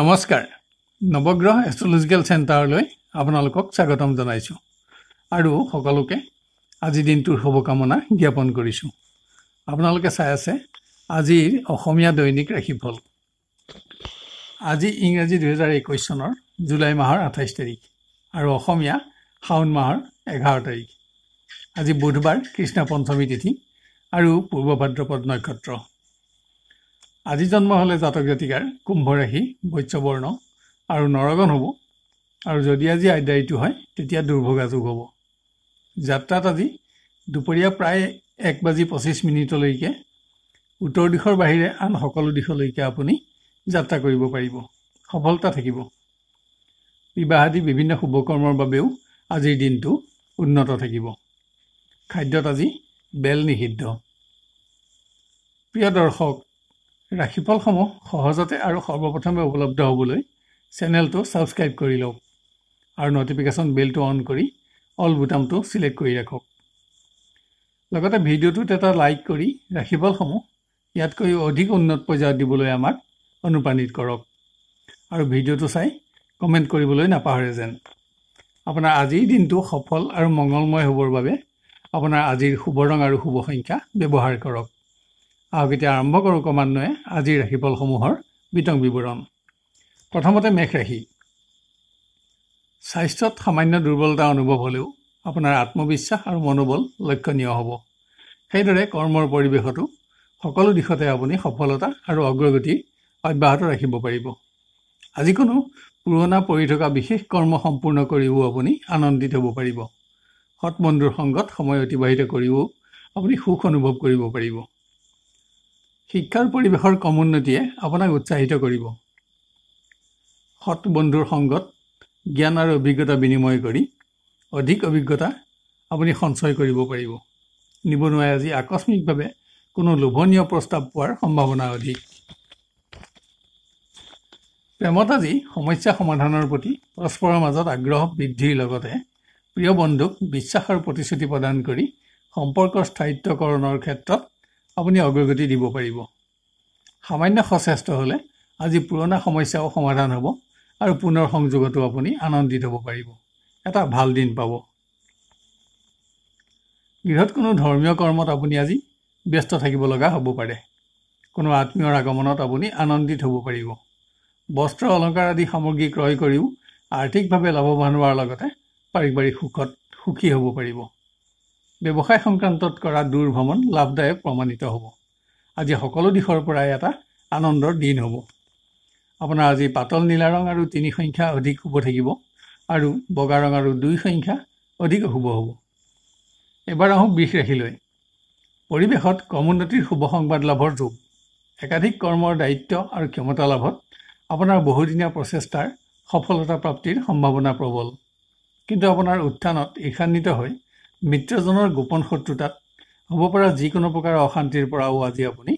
নমস্কাৰ নৱগ্ৰহ এষ্ট্ৰলজিকেল চেণ্টাৰলৈ আপোনালোকক স্বাগতম জনাইছোঁ আৰু সকলোকে আজি দিনটোৰ শুভকামনা জ্ঞাপন কৰিছোঁ আপোনালোকে চাই আছে আজিৰ অসমীয়া দৈনিক ৰাশিফল আজি ইংৰাজী দুহেজাৰ একৈছ চনৰ জুলাই মাহৰ আঠাইছ তাৰিখ আৰু অসমীয়া শাওণ মাহৰ এঘাৰ তাৰিখ আজি বুধবাৰ কৃষ্ণ পঞ্চমী তিথি আৰু পূৰ্ব ভাদ্ৰপদ নক্ষত্ৰ আজি জন্ম হ'লে জাতক জাতিকাৰ কুম্ভ ৰাশি বৈশ্যবৰ্ণ আৰু নৰগণ হ'ব আৰু যদি আজি আদ্যায়িটো হয় তেতিয়া দুৰ্ভগা যোগ হ'ব যাত্ৰাত আজি দুপৰীয়া প্ৰায় এক বাজি পঁচিছ মিনিটলৈকে উত্তৰ দিশৰ বাহিৰে আন সকলো দিশলৈকে আপুনি যাত্ৰা কৰিব পাৰিব সফলতা থাকিব বিবাহ আদি বিভিন্ন শুভকৰ্মৰ বাবেও আজিৰ দিনটো উন্নত থাকিব খাদ্যত আজি বেল নিষিদ্ধ প্ৰিয় দৰ্শক ৰাশিফলসমূহ সহজতে আৰু সৰ্বপ্ৰথমে উপলব্ধ হ'বলৈ চেনেলটো ছাবস্ক্ৰাইব কৰি লওক আৰু ন'টিফিকেশ্যন বেলটো অন কৰি অল বুটামটো ছিলেক্ট কৰি ৰাখক লগতে ভিডিঅ'টোত এটা লাইক কৰি ৰাশিফলসমূহ ইয়াতকৈ অধিক উন্নত পৰ্যায়ত দিবলৈ আমাক অনুপ্ৰাণিত কৰক আৰু ভিডিঅ'টো চাই কমেণ্ট কৰিবলৈ নাপাহৰে যেন আপোনাৰ আজিৰ দিনটো সফল আৰু মংগলময় হ'বৰ বাবে আপোনাৰ আজিৰ শুভ ৰং আৰু শুভ সংখ্যা ব্যৱহাৰ কৰক আৰু এতিয়া আৰম্ভ কৰোঁ ক্ৰমান্বয়ে আজিৰ ৰাশিফলসমূহৰ বিতং বিৱৰণ প্ৰথমতে মেঘ ৰাশি স্বাস্থ্যত সামান্য দুৰ্বলতা অনুভৱ হ'লেও আপোনাৰ আত্মবিশ্বাস আৰু মনোবল লক্ষণীয় হ'ব সেইদৰে কৰ্মৰ পৰিৱেশতো সকলো দিশতে আপুনি সফলতা আৰু অগ্ৰগতি অব্যাহত ৰাখিব পাৰিব আজিকোনো পুৰণা পৰি থকা বিশেষ কৰ্ম সম্পূৰ্ণ কৰিও আপুনি আনন্দিত হ'ব পাৰিব সৎ মন্দুৰ সংগত সময় অতিবাহিত কৰিও আপুনি সুখ অনুভৱ কৰিব পাৰিব শিক্ষাৰ পৰিৱেশৰ কম উন্নতিয়ে আপোনাক উৎসাহিত কৰিব সৎ বন্ধুৰ সংগত জ্ঞান আৰু অভিজ্ঞতা বিনিময় কৰি অধিক অভিজ্ঞতা আপুনি সঞ্চয় কৰিব পাৰিব নিবনুৱাই আজি আকস্মিকভাৱে কোনো লোভনীয় প্ৰস্তাৱ পোৱাৰ সম্ভাৱনা অধিক প্ৰেমত আজি সমস্যা সমাধানৰ প্ৰতি পৰস্পৰৰ মাজত আগ্ৰহ বৃদ্ধিৰ লগতে প্ৰিয় বন্ধুক বিশ্বাস আৰু প্ৰতিশ্ৰুতি প্ৰদান কৰি সম্পৰ্ক স্থায়িত্বকৰণৰ ক্ষেত্ৰত আপুনি অগ্ৰগতি দিব পাৰিব সামান্য সচেষ্ট হ'লে আজি পুৰণা সমস্যাও সমাধান হ'ব আৰু পুনৰ সংযোগতো আপুনি আনন্দিত হ'ব পাৰিব এটা ভাল দিন পাব গৃহত কোনো ধৰ্মীয় কৰ্মত আপুনি আজি ব্যস্ত থাকিব লগা হ'ব পাৰে কোনো আত্মীয়ৰ আগমনত আপুনি আনন্দিত হ'ব পাৰিব বস্ত্ৰ অলংকাৰ আদি সামগ্ৰী ক্ৰয় কৰিও আৰ্থিকভাৱে লাভৱান হোৱাৰ লগতে পাৰিবাৰিক সুখত সুখী হ'ব পাৰিব ব্যৱসায় সংক্ৰান্তত কৰা দূৰ ভ্ৰমণ লাভদায়ক প্ৰমাণিত হ'ব আজি সকলো দিশৰ পৰাই এটা আনন্দৰ দিন হ'ব আপোনাৰ আজি পাতল নীলা ৰং আৰু তিনি সংখ্যা অধিক শুভ থাকিব আৰু বগা ৰং আৰু দুই সংখ্যা অধিক শুভ হ'ব এবাৰ আহোঁ বিষ ৰাখিলৈ পৰিৱেশত কমোন্নতিৰ শুভ সংবাদ লাভৰ যোগ একাধিক কৰ্মৰ দায়িত্ব আৰু ক্ষমতা লাভত আপোনাৰ বহুদিনীয়া প্ৰচেষ্টাৰ সফলতা প্ৰাপ্তিৰ সম্ভাৱনা প্ৰবল কিন্তু আপোনাৰ উত্থানত ঈৰ্ষান্বিত হৈ মিত্ৰজনৰ গোপন শত্ৰুতাত হ'ব পৰা যিকোনো প্ৰকাৰ অশান্তিৰ পৰাও আজি আপুনি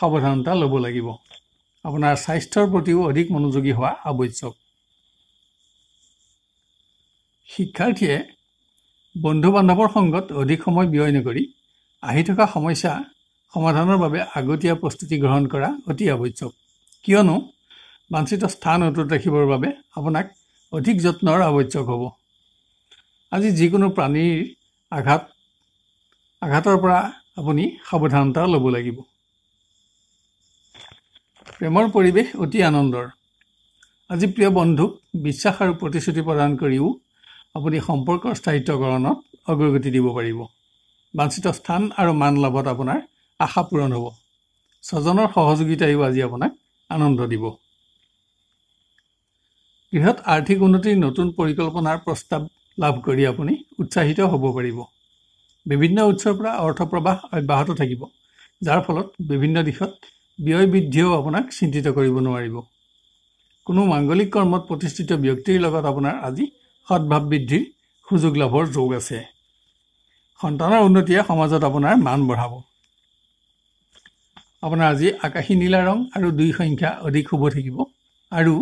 সাৱধানতা ল'ব লাগিব আপোনাৰ স্বাস্থ্যৰ প্ৰতিও অধিক মনোযোগী হোৱা আৱশ্যক শিক্ষাৰ্থীয়ে বন্ধু বান্ধৱৰ সংগত অধিক সময় ব্যয় নকৰি আহি থকা সমস্যা সমাধানৰ বাবে আগতীয়া প্ৰস্তুতি গ্ৰহণ কৰা অতি আৱশ্যক কিয়নো বাঞ্চিত স্থান অটুট ৰাখিবৰ বাবে আপোনাক অধিক যত্নৰ আৱশ্যক হ'ব আজি যিকোনো প্ৰাণীৰ আঘাত আঘাতৰ পৰা আপুনি সাৱধানতা ল'ব লাগিব প্ৰেমৰ পৰিৱেশ অতি আনন্দৰ আজি প্ৰিয় বন্ধুক বিশ্বাস আৰু প্ৰতিশ্ৰুতি প্ৰদান কৰিও আপুনি সম্পৰ্কৰ স্থায়িত্বকৰণত অগ্ৰগতি দিব পাৰিব বাঞ্চিত স্থান আৰু মান লাভত আপোনাৰ আশা পূৰণ হ'ব ছজনৰ সহযোগিতায়ো আজি আপোনাক আনন্দ দিব গৃহত আৰ্থিক উন্নতিৰ নতুন পৰিকল্পনাৰ প্ৰস্তাৱ লাভ কৰি আপুনি উৎসাহিত হ'ব পাৰিব বিভিন্ন উৎসৰ পৰা অৰ্থ প্ৰবাহ অব্যাহত থাকিব যাৰ ফলত বিভিন্ন দিশত ব্যয় বৃদ্ধিও আপোনাক চিন্তিত কৰিব নোৱাৰিব কোনো মাংগলিক কৰ্মত প্ৰতিষ্ঠিত ব্যক্তিৰ লগত আপোনাৰ আজি সদভাৱ বৃদ্ধিৰ সুযোগ লাভৰ যোগ আছে সন্তানৰ উন্নতিয়ে সমাজত আপোনাৰ মান বঢ়াব আপোনাৰ আজি আকাশী নীলা ৰং আৰু দুই সংখ্যা অধিক শুভ থাকিব আৰু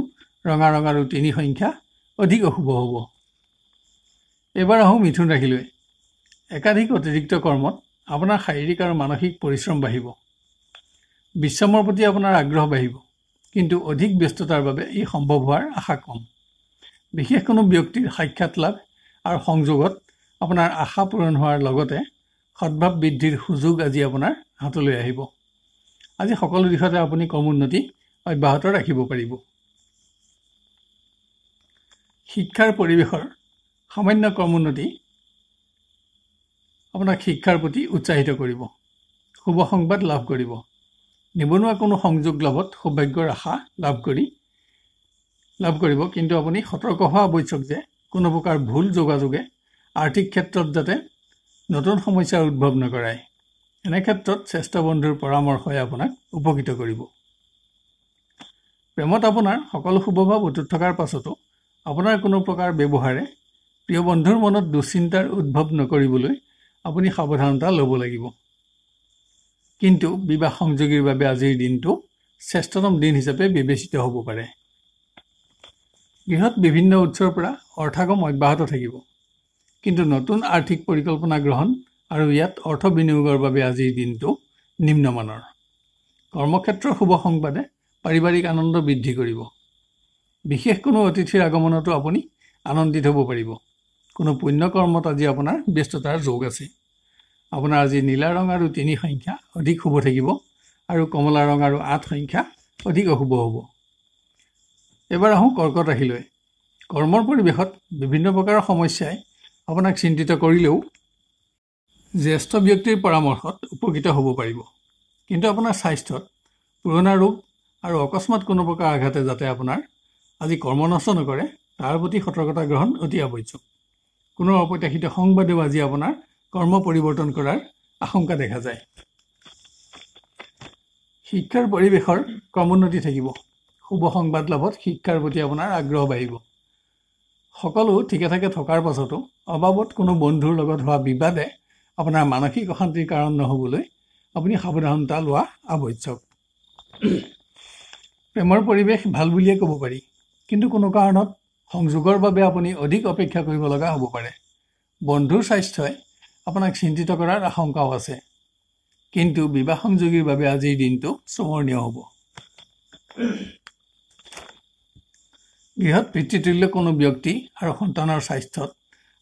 ৰঙা ৰং আৰু তিনি সংখ্যা অধিক অশুভ হ'ব এইবাৰ আহোঁ মিথুন ৰাখিলৈ একাধিক অতিৰিক্ত কৰ্মত আপোনাৰ শাৰীৰিক আৰু মানসিক পৰিশ্ৰম বাঢ়িব বিশ্ৰামৰ প্ৰতি আপোনাৰ আগ্ৰহ বাঢ়িব কিন্তু অধিক ব্যস্ততাৰ বাবে ই সম্ভৱ হোৱাৰ আশা কম বিশেষ কোনো ব্যক্তিৰ সাক্ষাৎ লাভ আৰু সংযোগত আপোনাৰ আশা পূৰণ হোৱাৰ লগতে সদ্ভাৱ বৃদ্ধিৰ সুযোগ আজি আপোনাৰ হাতলৈ আহিব আজি সকলো দিশতে আপুনি কৰ্মোন্নতি অব্যাহত ৰাখিব পাৰিব শিক্ষাৰ পৰিৱেশৰ সামান্য কৰ্মোন্নতি আপোনাক শিক্ষাৰ প্ৰতি উৎসাহিত কৰিব শুভ সংবাদ লাভ কৰিব নিবনুৱা কোনো সংযোগ লাভত সৌভাগ্যৰ আশা লাভ কৰি লাভ কৰিব কিন্তু আপুনি সতৰ্ক হোৱা আৱশ্যক যে কোনো প্ৰকাৰ ভুল যোগাযোগে আৰ্থিক ক্ষেত্ৰত যাতে নতুন সমস্যাৰ উদ্ভৱ নকৰাই এনে ক্ষেত্ৰত শ্ৰেষ্ঠ বন্ধুৰ পৰামৰ্শই আপোনাক উপকৃত কৰিব প্ৰেমত আপোনাৰ সকলো শুভভাৱ অটুট থকাৰ পাছতো আপোনাৰ কোনো প্ৰকাৰ ব্যৱহাৰে প্ৰিয় বন্ধুৰ মনত দুশ্চিন্তাৰ উদ্ভৱ নকৰিবলৈ আপুনি সাৱধানতা ল'ব লাগিব কিন্তু বিবাহ সংযোগীৰ বাবে আজিৰ দিনটো শ্ৰেষ্ঠতম দিন হিচাপে বিবেচিত হ'ব পাৰে গৃহত বিভিন্ন উৎসৰ পৰা অৰ্থাগম অব্যাহত থাকিব কিন্তু নতুন আৰ্থিক পৰিকল্পনা গ্ৰহণ আৰু ইয়াত অৰ্থ বিনিয়োগৰ বাবে আজিৰ দিনটো নিম্নমানৰ কৰ্মক্ষেত্ৰৰ শুভ সংবাদে পাৰিবাৰিক আনন্দ বৃদ্ধি কৰিব বিশেষ কোনো অতিথিৰ আগমনতো আপুনি আনন্দিত হ'ব পাৰিব কোনো পুণ্যকৰ্মত আজি আপোনাৰ ব্যস্ততাৰ যোগ আছে আপোনাৰ আজি নীলা ৰং আৰু তিনি সংখ্যা অধিক শুভ থাকিব আৰু কমলা ৰং আৰু আঠ সংখ্যা অধিক অশুভ হ'ব এবাৰ আহোঁ কৰ্কট ৰাশিলৈ কৰ্মৰ পৰিৱেশত বিভিন্ন প্ৰকাৰৰ সমস্যাই আপোনাক চিন্তিত কৰিলেও জ্যেষ্ঠ ব্যক্তিৰ পৰামৰ্শত উপকৃত হ'ব পাৰিব কিন্তু আপোনাৰ স্বাস্থ্যত পুৰণা ৰোগ আৰু অকস্মাত কোনো প্ৰকাৰ আঘাতে যাতে আপোনাৰ আজি কৰ্ম নষ্ট নকৰে তাৰ প্ৰতি সতৰ্কতা গ্ৰহণ অতি আৱশ্যক কোনো অপ্ৰত্যাশিত সংবাদেও আজি আপোনাৰ কৰ্ম পৰিৱৰ্তন কৰাৰ আশংকা দেখা যায় শিক্ষাৰ পৰিৱেশৰ ক্ৰমোন্নতি থাকিব শুভ সংবাদ লাভত শিক্ষাৰ প্ৰতি আপোনাৰ আগ্ৰহ বাঢ়িব সকলো ঠিকে ঠাকে থকাৰ পাছতো অবাবত কোনো বন্ধুৰ লগত হোৱা বিবাদে আপোনাৰ মানসিক অশান্তিৰ কাৰণ নহ'বলৈ আপুনি সাৱধানতা লোৱা আৱশ্যক প্ৰেমৰ পৰিৱেশ ভাল বুলিয়ে ক'ব পাৰি কিন্তু কোনো কাৰণত সংযোগৰ বাবে আপুনি অধিক অপেক্ষা কৰিব লগা হ'ব পাৰে বন্ধুৰ স্বাস্থ্যই আপোনাক চিন্তিত কৰাৰ আশংকাও আছে কিন্তু বিবাহ সংযোগীৰ বাবে আজিৰ দিনটো স্মৰণীয় হ'ব বৃহৎ পিতৃতুল্য কোনো ব্যক্তি আৰু সন্তানৰ স্বাস্থ্যত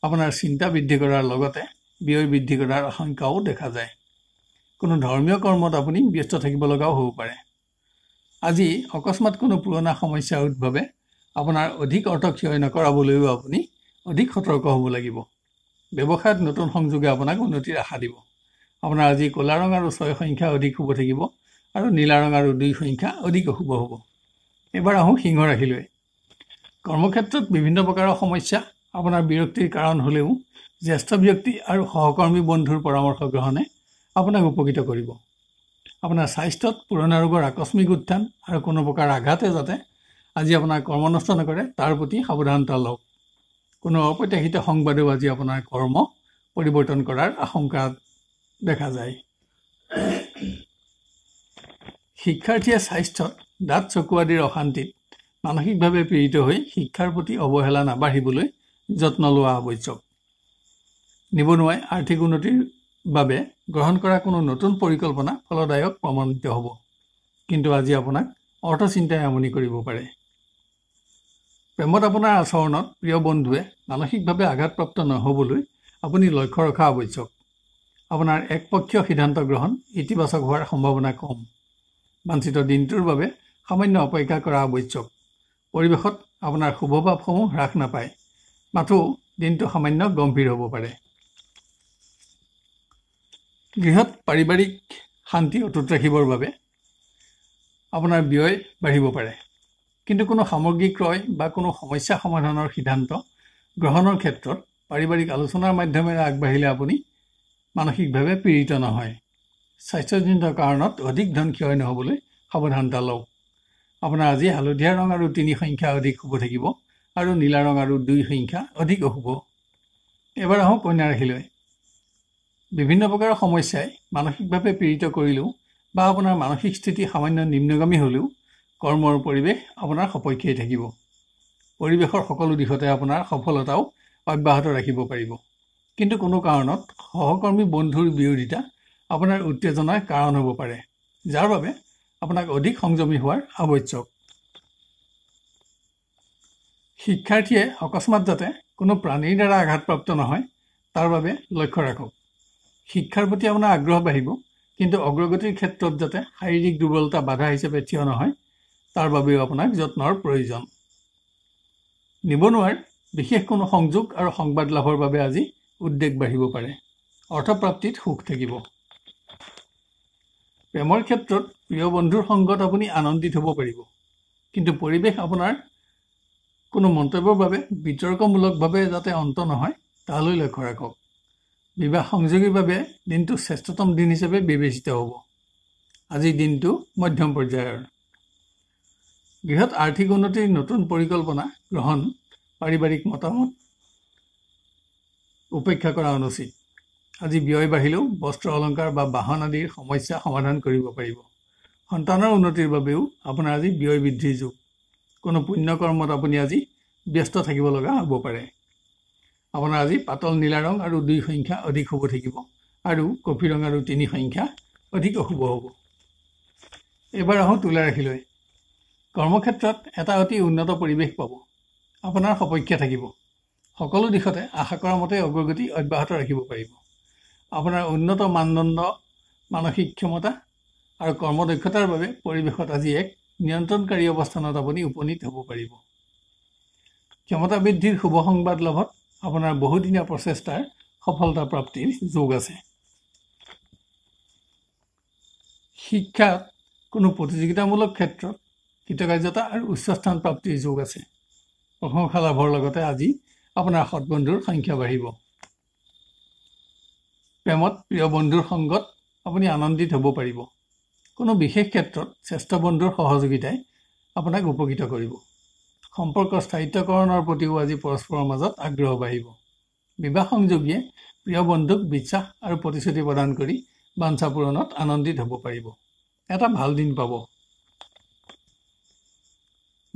আপোনাৰ চিন্তা বৃদ্ধি কৰাৰ লগতে ব্যয় বৃদ্ধি কৰাৰ আশংকাও দেখা যায় কোনো ধৰ্মীয় কৰ্মত আপুনি ব্যস্ত থাকিব লগাও হ'ব পাৰে আজি অকস্মাত কোনো পুৰণা সমস্যাৰ উদ্ভৱে আপোনাৰ অধিক অৰ্থ ক্ষয় নকৰাবলৈও আপুনি অধিক সতৰ্ক হ'ব লাগিব ব্যৱসায়ত নতুন সংযোগে আপোনাক উন্নতিৰ আশা দিব আপোনাৰ আজি ক'লা ৰং আৰু ছয় সংখ্যা অধিক শুভ থাকিব আৰু নীলা ৰং আৰু দুই সংখ্যা অধিক অশুভ হ'ব এইবাৰ আহোঁ সিংহ ৰাখিলৈ কৰ্মক্ষেত্ৰত বিভিন্ন প্ৰকাৰৰ সমস্যা আপোনাৰ বিৰক্তিৰ কাৰণ হ'লেও জ্যেষ্ঠ ব্যক্তি আৰু সহকৰ্মী বন্ধুৰ পৰামৰ্শ গ্ৰহণে আপোনাক উপকৃত কৰিব আপোনাৰ স্বাস্থ্যত পুৰণা ৰোগৰ আকস্মিক উত্থান আৰু কোনো প্ৰকাৰ আঘাতে যাতে আজি আপোনাৰ কৰ্ম নষ্ট নকৰে তাৰ প্ৰতি সাৱধানতা লওক কোনো অপ্ৰত্যাশিত সংবাদেও আজি আপোনাৰ কৰ্ম পৰিৱৰ্তন কৰাৰ আশংকা দেখা যায় শিক্ষাৰ্থীয়ে স্বাস্থ্যত দাঁত চকু আদিৰ অশান্তিত মানসিকভাৱে পীড়িত হৈ শিক্ষাৰ প্ৰতি অৱহেলা নাবাঢ়িবলৈ যত্ন লোৱা আৱশ্যক নিবনুৱাই আৰ্থিক উন্নতিৰ বাবে গ্ৰহণ কৰা কোনো নতুন পৰিকল্পনা ফলদায়ক প্ৰমাণিত হ'ব কিন্তু আজি আপোনাক অৰ্থচিন্তাই আমনি কৰিব পাৰে প্ৰেমত আপোনাৰ আচৰণত প্ৰিয় বন্ধুৱে মানসিকভাৱে আঘাতপ্ৰাপ্ত নহ'বলৈ আপুনি লক্ষ্য ৰখা আৱশ্যক আপোনাৰ একপক্ষীয় সিদ্ধান্ত গ্ৰহণ ইতিবাচক হোৱাৰ সম্ভাৱনা কম বাঞ্চিত দিনটোৰ বাবে সামান্য অপেক্ষা কৰা আৱশ্যক পৰিৱেশত আপোনাৰ শুভভাৱসমূহ হ্ৰাস নাপায় মাথো দিনটো সামান্য গম্ভীৰ হ'ব পাৰে গৃহত পাৰিবাৰিক শান্তি অটুট ৰাখিবৰ বাবে আপোনাৰ ব্যয় বাঢ়িব পাৰে কিন্তু কোনো সামগ্ৰী ক্ৰয় বা কোনো সমস্যা সমাধানৰ সিদ্ধান্ত গ্ৰহণৰ ক্ষেত্ৰত পাৰিবাৰিক আলোচনাৰ মাধ্যমেৰে আগবাঢ়িলে আপুনি মানসিকভাৱে পীড়িত নহয় স্বাস্থ্যজনিত কাৰণত অধিক ধন ক্ষয় নহ'বলৈ সাৱধানতা লওক আপোনাৰ আজি হালধীয়া ৰং আৰু তিনি সংখ্যা অধিক শুভ থাকিব আৰু নীলা ৰং আৰু দুই সংখ্যা অধিক অশুভ এবাৰ আহোঁ কন্যাৰাশিলৈ বিভিন্ন প্ৰকাৰৰ সমস্যাই মানসিকভাৱে পীড়িত কৰিলেও বা আপোনাৰ মানসিক স্থিতি সামান্য নিম্নগামী হ'লেও কৰ্মৰ পৰিৱেশ আপোনাৰ সপক্ষেই থাকিব পৰিৱেশৰ সকলো দিশতে আপোনাৰ সফলতাও অব্যাহত ৰাখিব পাৰিব কিন্তু কোনো কাৰণত সহকৰ্মী বন্ধুৰ বিৰোধিতা আপোনাৰ উত্তেজনাৰ কাৰণ হ'ব পাৰে যাৰ বাবে আপোনাক অধিক সংযমী হোৱাৰ আৱশ্যক শিক্ষাৰ্থীয়ে অকস্মাত যাতে কোনো প্ৰাণীৰ দ্বাৰা আঘাতপ্ৰাপ্ত নহয় তাৰ বাবে লক্ষ্য ৰাখক শিক্ষাৰ প্ৰতি আপোনাৰ আগ্ৰহ বাঢ়িব কিন্তু অগ্ৰগতিৰ ক্ষেত্ৰত যাতে শাৰীৰিক দুৰ্বলতা বাধা হিচাপে থিয় নহয় তাৰ বাবেও আপোনাক যত্নৰ প্ৰয়োজন নিবনুৱাৰ বিশেষ কোনো সংযোগ আৰু সংবাদ লাভৰ বাবে আজি উদ্বেগ বাঢ়িব পাৰে অৰ্থপ্ৰাপ্তিত সুখ থাকিব প্ৰেমৰ ক্ষেত্ৰত প্ৰিয় বন্ধুৰ সংগত আপুনি আনন্দিত হ'ব পাৰিব কিন্তু পৰিৱেশ আপোনাৰ কোনো মন্তব্যৰ বাবে বিতৰ্কমূলকভাৱে যাতে অন্ত নহয় তালৈ লক্ষ্য ৰাখক বিবাহ সংযোগীৰ বাবে দিনটো শ্ৰেষ্ঠতম দিন হিচাপে বিবেচিত হ'ব আজিৰ দিনটো মধ্যম পৰ্যায়ৰ বৃহৎ আৰ্থিক উন্নতিৰ নতুন পৰিকল্পনা গ্ৰহণ পাৰিবাৰিক মতামত উপেক্ষা কৰা অনুচিত আজি ব্যয় বাঢ়িলেও বস্ত্ৰ অলংকাৰ বা বাহন আদিৰ সমস্যা সমাধান কৰিব পাৰিব সন্তানৰ উন্নতিৰ বাবেও আপোনাৰ আজি ব্যয় বৃদ্ধিৰ যুগ কোনো পুণ্য কৰ্মত আপুনি আজি ব্যস্ত থাকিব লগা হ'ব পাৰে আপোনাৰ আজি পাতল নীলা ৰং আৰু দুই সংখ্যা অধিক শুভ থাকিব আৰু কফি ৰং আৰু তিনি সংখ্যা অধিক অশুভ হ'ব এইবাৰ আহোঁ তুলা ৰাখিলৈ কৰ্মক্ষেত্ৰত এটা অতি উন্নত পৰিৱেশ পাব আপোনাৰ সপক্ষে থাকিব সকলো দিশতে আশা কৰা মতে অগ্ৰগতি অব্যাহত ৰাখিব পাৰিব আপোনাৰ উন্নত মানদণ্ড মানসিক ক্ষমতা আৰু কৰ্মদক্ষতাৰ বাবে পৰিৱেশত আজি এক নিয়ন্ত্ৰণকাৰী অৱস্থানত আপুনি উপনীত হ'ব পাৰিব ক্ষমতা বৃদ্ধিৰ শুভ সংবাদ লভত আপোনাৰ বহুদিনীয়া প্ৰচেষ্টাৰ সফলতা প্ৰাপ্তিৰ যোগ আছে শিক্ষাত কোনো প্ৰতিযোগিতামূলক ক্ষেত্ৰত কৃতকাৰ্যতা আৰু উচ্চ স্থান প্ৰাপ্তিৰ যোগ আছে প্ৰশংসা লাভৰ লগতে আজি আপোনাৰ সৎবন্ধুৰ সংখ্যা বাঢ়িব প্ৰেমত প্ৰিয় বন্ধুৰ সংগত আপুনি আনন্দিত হ'ব পাৰিব কোনো বিশেষ ক্ষেত্ৰত শ্ৰেষ্ঠ বন্ধুৰ সহযোগিতাই আপোনাক উপকৃত কৰিব সম্পৰ্ক স্থায়িত্বকৰণৰ প্ৰতিও আজি পৰস্পৰৰ মাজত আগ্ৰহ বাঢ়িব বিবাহ সংযোগীয়ে প্ৰিয় বন্ধুক বিশ্বাস আৰু প্ৰতিশ্ৰুতি প্ৰদান কৰি বাঞ্চা পূৰণত আনন্দিত হ'ব পাৰিব এটা ভাল দিন পাব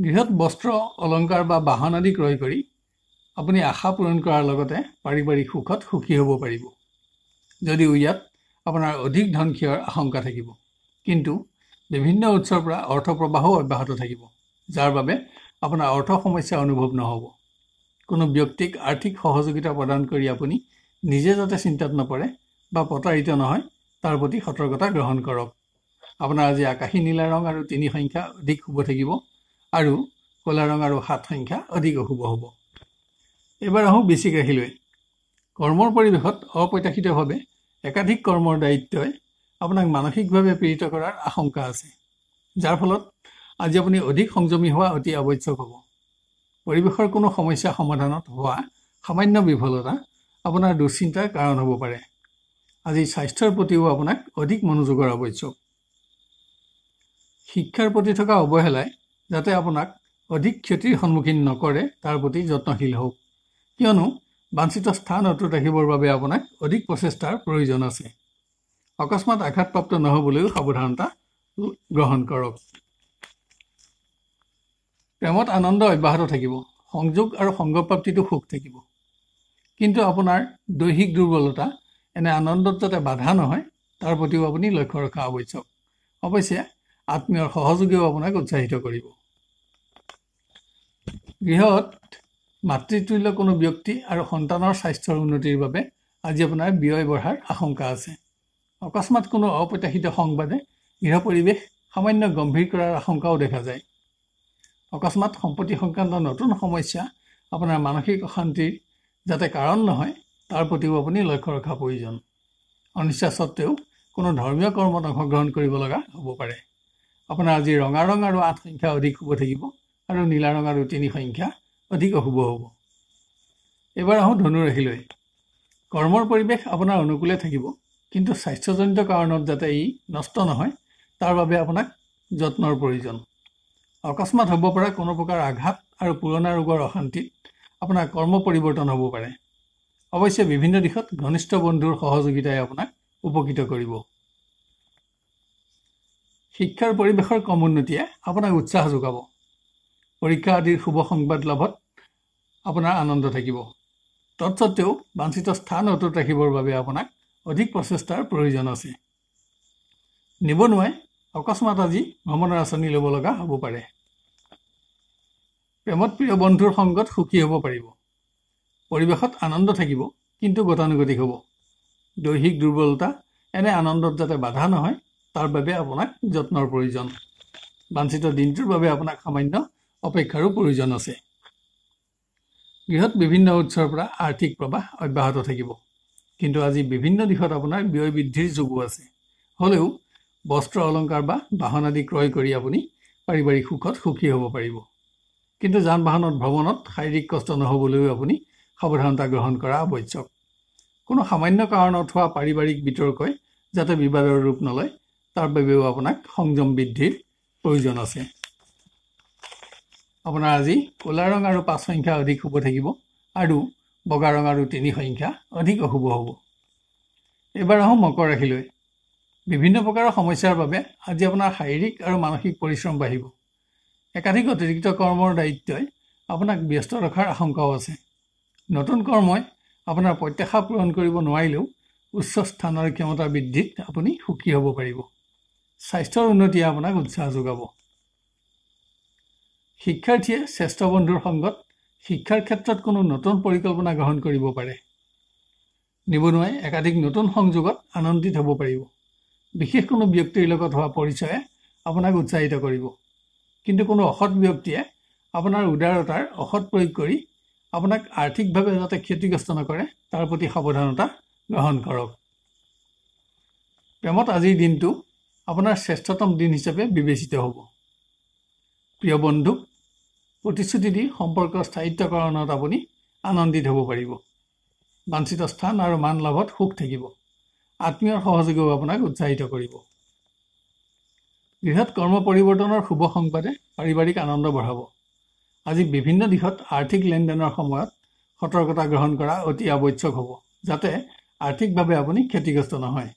গৃহৎ বস্ত্ৰ অলংকাৰ বা বাহন আদি ক্ৰয় কৰি আপুনি আশা পূৰণ কৰাৰ লগতে পাৰিবাৰিক সুখত সুখী হ'ব পাৰিব যদিও ইয়াত আপোনাৰ অধিক ধন ক্ষয়ৰ আশংকা থাকিব কিন্তু বিভিন্ন উৎসৰ পৰা অৰ্থ প্ৰবাহো অব্যাহত থাকিব যাৰ বাবে আপোনাৰ অৰ্থ সমস্যা অনুভৱ নহ'ব কোনো ব্যক্তিক আৰ্থিক সহযোগিতা প্ৰদান কৰি আপুনি নিজে যাতে চিন্তাত নপৰে বা প্ৰতাৰিত নহয় তাৰ প্ৰতি সতৰ্কতা গ্ৰহণ কৰক আপোনাৰ আজি আকাশী নীলা ৰং আৰু তিনি সংখ্যা অধিক শুভ থাকিব আৰু ক'লা ৰং আৰু সাত সংখ্যা অধিক অশুভ হ'ব এইবাৰ আহোঁ বেছিক ৰাখিলৈ কৰ্মৰ পৰিৱেশত অপ্ৰত্যাশিতভাৱে একাধিক কৰ্মৰ দায়িত্বই আপোনাক মানসিকভাৱে পীড়িত কৰাৰ আশংকা আছে যাৰ ফলত আজি আপুনি অধিক সংযমী হোৱা অতি আৱশ্যক হ'ব পৰিৱেশৰ কোনো সমস্যা সমাধানত হোৱা সামান্য বিফলতা আপোনাৰ দুশ্চিন্তাৰ কাৰণ হ'ব পাৰে আজি স্বাস্থ্যৰ প্ৰতিও আপোনাক অধিক মনোযোগৰ আৱশ্যক শিক্ষাৰ প্ৰতি থকা অৱহেলাই যাতে আপোনাক অধিক ক্ষতিৰ সন্মুখীন নকৰে তাৰ প্ৰতি যত্নশীল হওক কিয়নো বাঞ্চিত স্থান অটুট ৰাখিবৰ বাবে আপোনাক অধিক প্ৰচেষ্টাৰ প্ৰয়োজন আছে অকস্মাত আঘাতপ্ৰাপ্ত নহ'বলৈও সাৱধানতা গ্ৰহণ কৰক প্ৰেমত আনন্দ অব্যাহত থাকিব সংযোগ আৰু সংগপ্ৰাপ্তিটো সুখ থাকিব কিন্তু আপোনাৰ দৈহিক দুৰ্বলতা এনে আনন্দত যাতে বাধা নহয় তাৰ প্ৰতিও আপুনি লক্ষ্য ৰখা আৱশ্যক অৱশ্যে আত্মীয়ৰ সহযোগীও আপোনাক উৎসাহিত কৰিব গৃহত মাতৃতুল্য কোনো ব্যক্তি আৰু সন্তানৰ স্বাস্থ্যৰ উন্নতিৰ বাবে আজি আপোনাৰ ব্যয় বঢ়াৰ আশংকা আছে অকস্মাত কোনো অপ্ৰত্যাশিত সংবাদে গৃহ পৰিৱেশ সামান্য গম্ভীৰ কৰাৰ আশংকাও দেখা যায় অকস্মাত সম্পত্তি সংক্ৰান্ত নতুন সমস্যা আপোনাৰ মানসিক অশান্তিৰ যাতে কাৰণ নহয় তাৰ প্ৰতিও আপুনি লক্ষ্য ৰখা প্ৰয়োজন অনিচ্ছা স্বত্বেও কোনো ধৰ্মীয় কৰ্মত অংশগ্ৰহণ কৰিব লগা হ'ব পাৰে আপোনাৰ আজি ৰঙা ৰং আৰু আঠ সংখ্যা অধিক হ'ব থাকিব আৰু নীলা ৰং আৰু তিনি সংখ্যা অধিক অশুভ হ'ব এইবাৰ আহোঁ ধনুৰাশিলৈ কৰ্মৰ পৰিৱেশ আপোনাৰ অনুকূলে থাকিব কিন্তু স্বাস্থ্যজনিত কাৰণত যাতে ই নষ্ট নহয় তাৰ বাবে আপোনাক যত্নৰ প্ৰয়োজন অকস্মাত হ'ব পৰা কোনো প্ৰকাৰ আঘাত আৰু পুৰণা ৰোগৰ অশান্তিত আপোনাৰ কৰ্ম পৰিৱৰ্তন হ'ব পাৰে অৱশ্যে বিভিন্ন দিশত ঘনিষ্ঠ বন্ধুৰ সহযোগিতাই আপোনাক উপকৃত কৰিব শিক্ষাৰ পৰিৱেশৰ কম উন্নতিয়ে আপোনাক উৎসাহ যোগাব পৰীক্ষা আদিৰ শুভ সংবাদ লাভত আপোনাৰ আনন্দ থাকিব তৎসত্ত্বেও বাঞ্চিত স্থান অটুট ৰাখিবৰ বাবে আপোনাক অধিক প্ৰচেষ্টাৰ প্ৰয়োজন আছে নিবনুৱাই অকস্মাত আজি ভ্ৰমণৰ আঁচনি ল'ব লগা হ'ব পাৰে প্ৰেমত প্ৰিয় বন্ধুৰ সংগত সুখী হ'ব পাৰিব পৰিৱেশত আনন্দ থাকিব কিন্তু গতানুগতিক হ'ব দৈহিক দুৰ্বলতা এনে আনন্দত যাতে বাধা নহয় তাৰ বাবে আপোনাক যত্নৰ প্ৰয়োজন বাঞ্চিত দিনটোৰ বাবে আপোনাক সামান্য অপেক্ষাৰো প্ৰয়োজন আছে গৃহত বিভিন্ন উৎসৰ পৰা আৰ্থিক প্ৰৱাহ অব্যাহত থাকিব কিন্তু আজি বিভিন্ন দিশত আপোনাৰ ব্যয় বৃদ্ধিৰ যোগো আছে হ'লেও বস্ত্ৰ অলংকাৰ বা বাহন আদি ক্ৰয় কৰি আপুনি পাৰিবাৰিক সুখত সুখী হ'ব পাৰিব কিন্তু যান বাহনত ভ্ৰমণত শাৰীৰিক কষ্ট নহ'বলৈও আপুনি সাৱধানতা গ্ৰহণ কৰা আৱশ্যক কোনো সামান্য কাৰণত হোৱা পাৰিবাৰিক বিতৰ্কই যাতে বিবাদৰ ৰূপ নলয় তাৰ বাবেও আপোনাক সংযম বৃদ্ধিৰ প্ৰয়োজন আছে আপোনাৰ আজি ক'লা ৰং আৰু পাঁচ সংখ্যা অধিক শুভ থাকিব আৰু বগা ৰং আৰু তিনি সংখ্যা অধিক অশুভ হ'ব এইবাৰ আহোঁ মকৰ ৰাশিলৈ বিভিন্ন প্ৰকাৰৰ সমস্যাৰ বাবে আজি আপোনাৰ শাৰীৰিক আৰু মানসিক পৰিশ্ৰম বাঢ়িব একাধিক অতিৰিক্ত কৰ্মৰ দায়িত্বই আপোনাক ব্যস্ত ৰখাৰ আশংকাও আছে নতুন কৰ্মই আপোনাৰ প্ৰত্যাশা পূৰণ কৰিব নোৱাৰিলেও উচ্চ স্থানৰ ক্ষমতা বৃদ্ধিত আপুনি সুখী হ'ব পাৰিব স্বাস্থ্যৰ উন্নতিয়ে আপোনাক উৎসাহ যোগাব শিক্ষাৰ্থীয়ে শ্ৰেষ্ঠ বন্ধুৰ সংগত শিক্ষাৰ ক্ষেত্ৰত কোনো নতুন পৰিকল্পনা গ্ৰহণ কৰিব পাৰে নিবনুৱাই একাধিক নতুন সংযোগত আনন্দিত হ'ব পাৰিব বিশেষ কোনো ব্যক্তিৰ লগত হোৱা পৰিচয়ে আপোনাক উৎসাহিত কৰিব কিন্তু কোনো অসৎ ব্যক্তিয়ে আপোনাৰ উদাৰতাৰ অসৎ প্ৰয়োগ কৰি আপোনাক আৰ্থিকভাৱে যাতে ক্ষতিগ্ৰস্ত নকৰে তাৰ প্ৰতি সাৱধানতা গ্ৰহণ কৰক প্ৰেমত আজিৰ দিনটো আপোনাৰ শ্ৰেষ্ঠতম দিন হিচাপে বিবেচিত হ'ব প্ৰিয় বন্ধুক প্ৰতিশ্ৰুতি দি সম্পৰ্ক স্থায়িত্বকৰণত আপুনি আনন্দিত হ'ব পাৰিব বাঞ্চিত স্থান আৰু মান লাভত সুখ থাকিব আত্মীয়ৰ সহযোগেও আপোনাক উৎসাহিত কৰিব গৃহত কৰ্ম পৰিৱৰ্তনৰ শুভ সংবাদে পাৰিবাৰিক আনন্দ বঢ়াব আজি বিভিন্ন দিশত আৰ্থিক লেনদেনৰ সময়ত সতৰ্কতা গ্ৰহণ কৰা অতি আৱশ্যক হ'ব যাতে আৰ্থিকভাৱে আপুনি ক্ষতিগ্ৰস্ত নহয়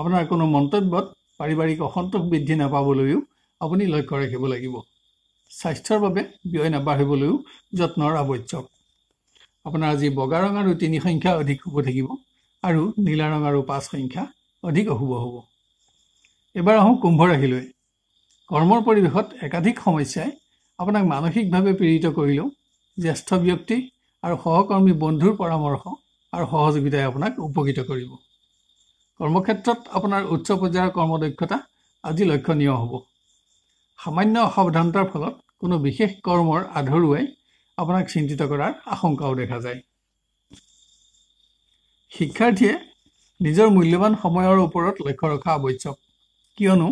আপোনাৰ কোনো মন্তব্যত পাৰিবাৰিক অসন্তোষ বৃদ্ধি নাপাবলৈও আপুনি লক্ষ্য ৰাখিব লাগিব স্বাস্থ্যৰ বাবে ব্যয় নাবাঢ়িবলৈও যত্নৰ আৱশ্যক আপোনাৰ আজি বগা ৰং আৰু তিনি সংখ্যা অধিক শুভ থাকিব আৰু নীলা ৰং আৰু পাঁচ সংখ্যা অধিক অশুভ হ'ব এবাৰ আহোঁ কুম্ভ ৰাশিলৈ কৰ্মৰ পৰিৱেশত একাধিক সমস্যাই আপোনাক মানসিকভাৱে পীড়িত কৰিলেও জ্যেষ্ঠ ব্যক্তি আৰু সহকৰ্মী বন্ধুৰ পৰামৰ্শ আৰু সহযোগিতাই আপোনাক উপকৃত কৰিব কৰ্মক্ষেত্ৰত আপোনাৰ উচ্চ পৰ্যায়ৰ কৰ্মদক্ষতা আজি লক্ষণীয় হ'ব সামান্য অসাৱধানতাৰ ফলত কোনো বিশেষ কৰ্মৰ আধৰুৱাই আপোনাক চিন্তিত কৰাৰ আশংকাও দেখা যায় শিক্ষাৰ্থীয়ে নিজৰ মূল্যৱান সময়ৰ ওপৰত লক্ষ্য ৰখা আৱশ্যক কিয়নো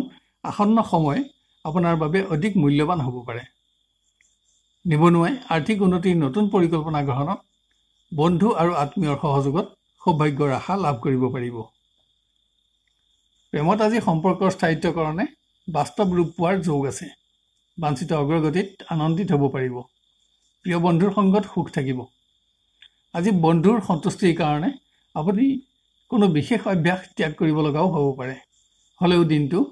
আসন্ন সময় আপোনাৰ বাবে অধিক মূল্যৱান হ'ব পাৰে নিবনুৱাই আৰ্থিক উন্নতিৰ নতুন পৰিকল্পনা গ্ৰহণত বন্ধু আৰু আত্মীয়ৰ সহযোগত সৌভাগ্যৰ আশা লাভ কৰিব পাৰিব প্ৰেমত আজি সম্পৰ্কৰ স্থায়িত্বকৰণে বাস্তৱ ৰূপ পোৱাৰ যোগ আছে বাঞ্চিত অগ্ৰগতিত আনন্দিত হ'ব পাৰিব প্ৰিয় বন্ধুৰ সংগত সুখ থাকিব আজি বন্ধুৰ সন্তুষ্টিৰ কাৰণে আপুনি কোনো বিশেষ অভ্যাস ত্যাগ কৰিব লগাও হ'ব পাৰে হ'লেও দিনটো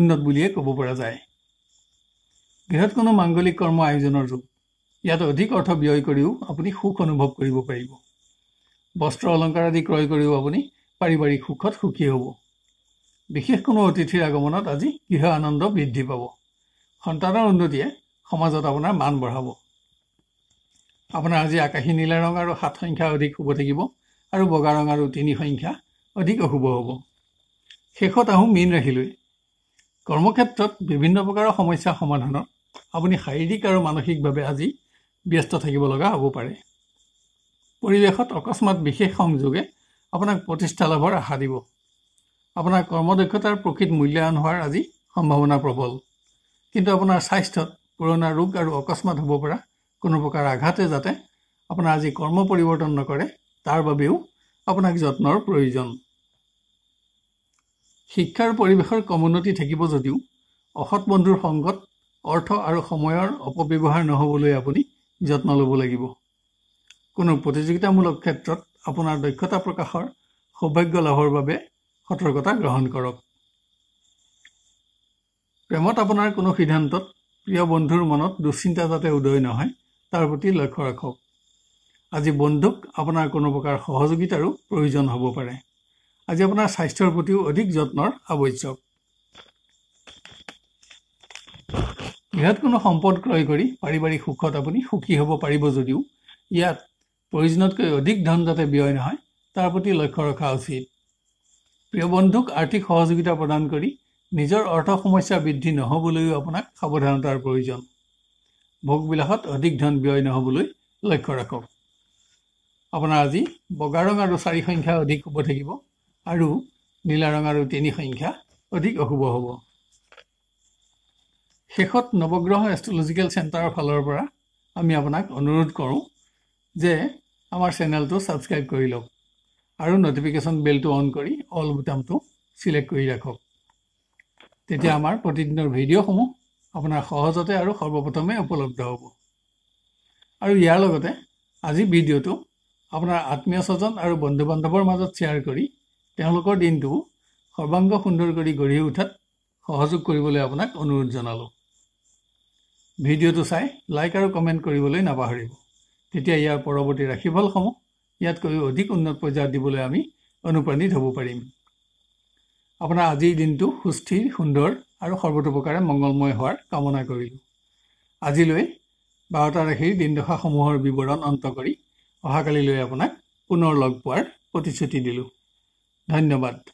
উন্নত বুলিয়ে ক'ব পৰা যায় গৃহত কোনো মাংগলিক কৰ্ম আয়োজনৰ যোগ ইয়াত অধিক অৰ্থ ব্যয় কৰিও আপুনি সুখ অনুভৱ কৰিব পাৰিব বস্ত্ৰ অলংকাৰ আদি ক্ৰয় কৰিও আপুনি পাৰিবাৰিক সুখত সুখী হ'ব বিশেষ কোনো অতিথিৰ আগমনত আজি গৃহ আনন্দ বৃদ্ধি পাব সন্তানৰ উন্নতিয়ে সমাজত আপোনাৰ মান বঢ়াব আপোনাৰ আজি আকাশী নীলা ৰং আৰু সাত সংখ্যা অধিক শুভ থাকিব আৰু বগা ৰং আৰু তিনি সংখ্যা অধিক অশুভ হ'ব শেষত আহোঁ মীন ৰাখিলৈ কৰ্মক্ষেত্ৰত বিভিন্ন প্ৰকাৰৰ সমস্যা সমাধানত আপুনি শাৰীৰিক আৰু মানসিকভাৱে আজি ব্যস্ত থাকিব লগা হ'ব পাৰে পৰিৱেশত অকস্মাত বিশেষ সংযোগে আপোনাক প্ৰতিষ্ঠা লাভৰ আশা দিব আপোনাৰ কৰ্মদক্ষতাৰ প্ৰকৃত মূল্যায়ন হোৱাৰ আজি সম্ভাৱনা প্ৰবল কিন্তু আপোনাৰ স্বাস্থ্যত পুৰণা ৰোগ আৰু অকস্মাত হ'ব পৰা কোনো প্ৰকাৰ আঘাতে যাতে আপোনাৰ আজি কৰ্ম পৰিৱৰ্তন নকৰে তাৰ বাবেও আপোনাক যত্নৰ প্ৰয়োজন শিক্ষাৰ পৰিৱেশৰ কমোন্নতি থাকিব যদিও অসৎ বন্ধুৰ সংগত অৰ্থ আৰু সময়ৰ অপব্যৱহাৰ নহ'বলৈ আপুনি যত্ন ল'ব লাগিব কোনো প্ৰতিযোগিতামূলক ক্ষেত্ৰত আপোনাৰ দক্ষতা প্ৰকাশৰ সৌভাগ্য লাভৰ বাবে সতৰ্কতা গ্ৰহণ কৰক প্ৰেমত আপোনাৰ কোনো সিদ্ধান্তত প্ৰিয় বন্ধুৰ মনত দুশ্চিন্তা যাতে উদয় নহয় তাৰ প্ৰতি লক্ষ্য ৰাখক আজি বন্ধুক আপোনাৰ কোনো প্ৰকাৰ সহযোগিতাৰো প্ৰয়োজন হ'ব পাৰে আজি আপোনাৰ স্বাস্থ্যৰ প্ৰতিও অধিক যত্নৰ আৱশ্যক বৃহৎ কোনো সম্পদ ক্ৰয় কৰি পাৰিবাৰিক সুখত আপুনি সুখী হ'ব পাৰিব যদিও ইয়াত প্ৰয়োজনতকৈ অধিক ধন যাতে ব্যয় নহয় তাৰ প্ৰতি লক্ষ্য ৰখা উচিত প্ৰিয় বন্ধুক আৰ্থিক সহযোগিতা প্ৰদান কৰি নিজৰ অৰ্থ সমস্যা বৃদ্ধি নহ'বলৈও আপোনাক সাৱধানতাৰ প্ৰয়োজন ভোগবিলাসত অধিক ধন ব্যয় নহ'বলৈ লক্ষ্য ৰাখক আপোনাৰ আজি বগা ৰং আৰু চাৰি সংখ্যা অধিক শুভ থাকিব আৰু নীলা ৰং আৰু তিনি সংখ্যা অধিক অশুভ হ'ব শেষত নৱগ্ৰহ এষ্ট্ৰলজিকেল চেণ্টাৰৰ ফালৰ পৰা আমি আপোনাক অনুৰোধ কৰোঁ যে আমাৰ চেনেলটো ছাবস্ক্ৰাইব কৰি লওক আৰু নটিফিকেশ্যন বেলটো অন কৰি অল বুটামটো ছিলেক্ট কৰি ৰাখক তেতিয়া আমাৰ প্ৰতিদিনৰ ভিডিঅ'সমূহ আপোনাৰ সহজতে আৰু সৰ্বপ্ৰথমে উপলব্ধ হ'ব আৰু ইয়াৰ লগতে আজি ভিডিঅ'টো আপোনাৰ আত্মীয় স্বজন আৰু বন্ধু বান্ধৱৰ মাজত শ্বেয়াৰ কৰি তেওঁলোকৰ দিনটো সৰ্বাংগ সুন্দৰ কৰি গঢ়ি উঠাত সহযোগ কৰিবলৈ আপোনাক অনুৰোধ জনালোঁ ভিডিঅ'টো চাই লাইক আৰু কমেণ্ট কৰিবলৈ নাপাহৰিব তেতিয়া ইয়াৰ পৰৱৰ্তী ৰাশিফলসমূহ ইয়াতকৈ অধিক উন্নত পৰ্যায়ত দিবলৈ আমি অনুপ্ৰাণিত হ'ব পাৰিম আপোনাৰ আজিৰ দিনটো সুস্থিৰ সুন্দৰ আৰু সৰ্বতোপ্ৰকাৰে মংগলময় হোৱাৰ কামনা কৰিলোঁ আজিলৈ বাৰটা ৰাশিৰ দিনদশাসমূহৰ বিৱৰণ অন্ত কৰি অহাকালিলৈ আপোনাক পুনৰ লগ পোৱাৰ প্ৰতিশ্ৰুতি দিলোঁ ধন্যবাদ